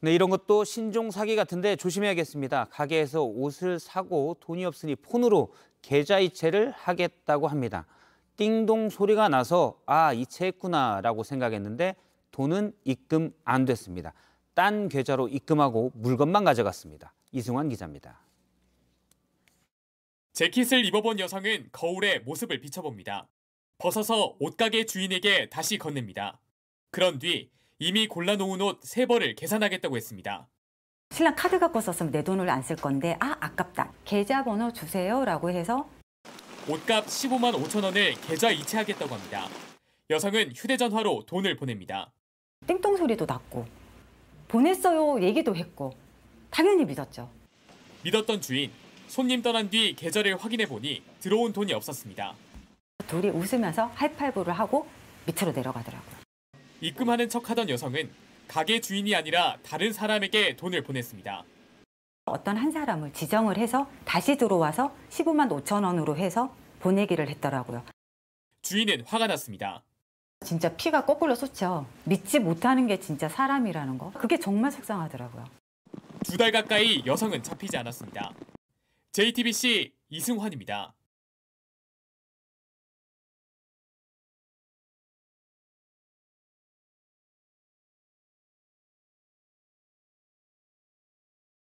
네, 이런 것도 신종 사기 같은데 조심해야겠습니다. 가게에서 옷을 사고 돈이 없으니 폰으로 계좌 이체를 하겠다고 합니다. 띵동 소리가 나서 아 이체했구나라고 생각했는데 돈은 입금 안 됐습니다. 딴 계좌로 입금하고 물건만 가져갔습니다. 이승환 기자입니다. 재킷을 입어본 여성은 거울에 모습을 비춰봅니다. 벗어서 옷가게 주인에게 다시 건넵니다. 그런 뒤 이미 골라놓은 옷 3벌을 계산하겠다고 했습니다. 신랑 카드 갖고 썼으면 내 돈을 안 쓸 건데 아 아깝다. 계좌번호 주세요 라고 해서 옷값 15만 5천 원을 계좌 이체하겠다고 합니다. 여성은 휴대전화로 돈을 보냅니다. 띵똥 소리도 났고 보냈어요 얘기도 했고 당연히 믿었죠. 믿었던 주인 손님 떠난 뒤 계좌를 확인해 보니 들어온 돈이 없었습니다. 둘이 웃으면서 하이파이브를 하고 밑으로 내려가더라고요. 입금하는 척하던 여성은 가게 주인이 아니라 다른 사람에게 돈을 보냈습니다. 어떤 한 사람을 지정을 해서 다시 들어와서 15만 5천 원으로 해서 보내기를 했더라고요. 주인은 화가 났습니다. 진짜 피가 거꾸로 솟죠. 믿지 못하는 게 진짜 사람이라는 거. 그게 정말 속상하더라고요. 두 달 가까이 여성은 잡히지 않았습니다. JTBC 이승환입니다.